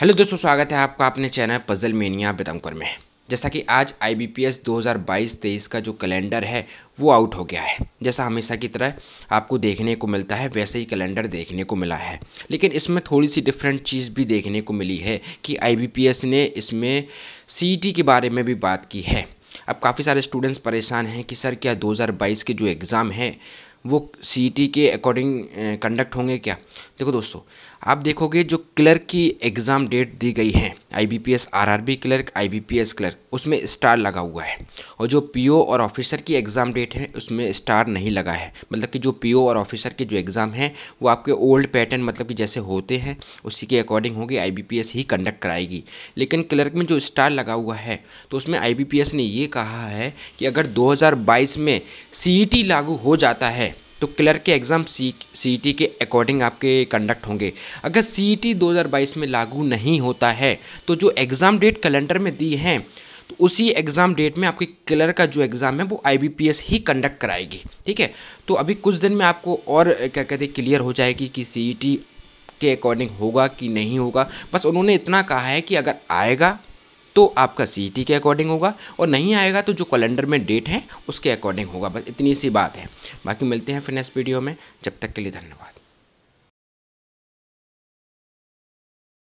hello दोस्तों स्वागत है आपका अपने चैनल पजल मेनिया बेदमकर में जैसा कि आज आई बी पी एस दो हज़ार बाईस तेईस का जो कैलेंडर है वो आउट हो गया है जैसा हमेशा की तरह आपको देखने को मिलता है वैसे ही कैलेंडर देखने को मिला है लेकिन इसमें थोड़ी सी डिफरेंट चीज़ भी देखने को मिली है कि आई बी पी एस ने इसमें सी टी e के बारे में भी बात की है अब काफ़ी सारे स्टूडेंट्स परेशान हैं कि सर क्या 2022 के जो एग्ज़ाम हैं वो सी e के अकॉर्डिंग कंडक्ट होंगे क्या देखो दोस्तों आप देखोगे जो क्लर्क की एग्ज़ाम डेट दी गई है IBPS RRB clerk IBPS clerk उसमें स्टार लगा हुआ है और जो पीओ और ऑफिसर की एग्ज़ाम डेट है उसमें स्टार नहीं लगा है मतलब कि जो पीओ और ऑफिसर के जो एग्ज़ाम हैं वो आपके ओल्ड पैटर्न मतलब कि जैसे होते हैं उसी के अकॉर्डिंग होगी आई ही कंडक्ट कराएगी लेकिन क्लर्क में जो स्टार लगा हुआ है तो उसमें आई ने ये कहा है कि अगर दो में सी e लागू हो जाता है तो क्लर्क के एग्ज़ाम सी सी e के अकॉर्डिंग आपके कंडक्ट होंगे अगर e सी ई में लागू नहीं होता है तो जो एग्ज़ाम डेट कैलेंडर में दी है तो उसी एग्ज़ाम डेट में आपके क्लर्क का जो एग्ज़ाम है वो एस ही कंडक्ट कराएगी ठीक है तो अभी कुछ दिन में आपको और क्या कहते हैं क्लियर हो जाएगी कि सी e के अकॉर्डिंग होगा कि नहीं होगा बस उन्होंने इतना कहा है कि अगर आएगा तो आपका सी e के अकॉर्डिंग होगा और नहीं आएगा तो जो कैलेंडर में डेट है उसके अकॉर्डिंग होगा बस इतनी सी बात है बाकी मिलते हैं फिर नेक्स्ट वीडियो में जब तक के लिए धन्यवाद